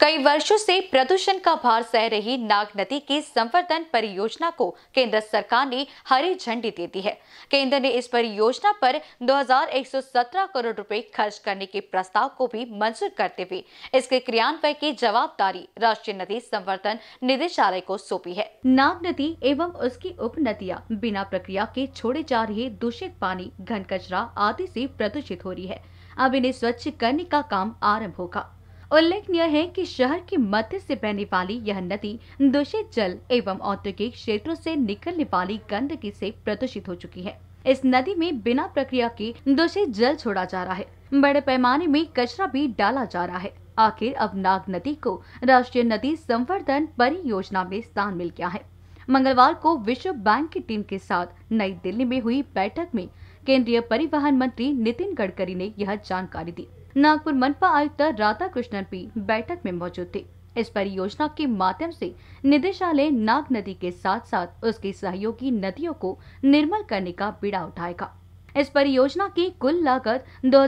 कई वर्षों से प्रदूषण का भार सह रही नाग नदी की संवर्धन परियोजना को केंद्र सरकार ने हरी झंडी दे दी है केंद्र ने इस परियोजना पर 2117 करोड़ रुपए खर्च करने के प्रस्ताव को भी मंजूर करते हुए इसके क्रियान्वयन की जवाबदारी राष्ट्रीय नदी संवर्धन निदेशालय को सौंपी है नाग नदी एवं उसकी उप नदियाँ बिना प्रक्रिया के छोड़े जा रहे दूषित पानी घन कचरा आदि ऐसी प्रदूषित हो रही है अब इन्हें स्वच्छ करने का काम आरम्भ होगा उल्लेखनीय है कि शहर के मध्य से बहने वाली यह नदी दूषित जल एवं औद्योगिक क्षेत्रों से निकलने वाली गंदगी से प्रदूषित हो चुकी है इस नदी में बिना प्रक्रिया के दूषित जल छोड़ा जा रहा है बड़े पैमाने में कचरा भी डाला जा रहा है आखिर अब नाग नदी को राष्ट्रीय नदी संवर्धन परियोजना में स्थान मिल गया है मंगलवार को विश्व बैंक की टीम के साथ नई दिल्ली में हुई बैठक में केंद्रीय परिवहन मंत्री नितिन गडकरी ने यह जानकारी दी नागपुर मनपा आयुक्त राधा कृष्णन भी बैठक में मौजूद थे इस परियोजना के माध्यम से निदेशालय नाग नदी के साथ साथ उसकी सहयोगी नदियों को निर्मल करने का बीड़ा उठाएगा इस परियोजना की कुल लागत दो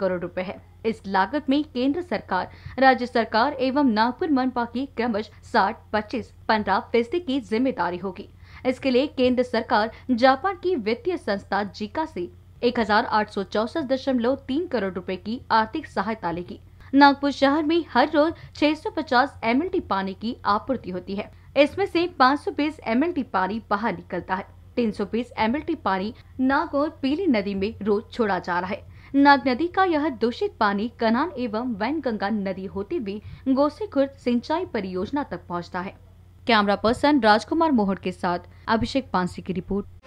करोड़ रुपए है इस लागत में केंद्र सरकार राज्य सरकार एवं नागपुर मनपा की क्रमश साठ पच्चीस पंद्रह फीसदी की जिम्मेदारी होगी इसके लिए केंद्र सरकार जापान की वित्तीय संस्था जीका से एक करोड़ रुपए की आर्थिक सहायता लेगी नागपुर शहर में हर रोज 650 सौ पानी की आपूर्ति होती है इसमें से 520 एमएलटी पानी बाहर निकलता है 320 एमएलटी पानी नाग और पीली नदी में रोज छोड़ा जा रहा है नाग नदी का यह दूषित पानी कनान एवं वैनगंगा नदी होते हुए खुर्द सिंचाई परियोजना तक पहुंचता है कैमरा पर्सन राजकुमार मोहर के साथ अभिषेक पांसी की रिपोर्ट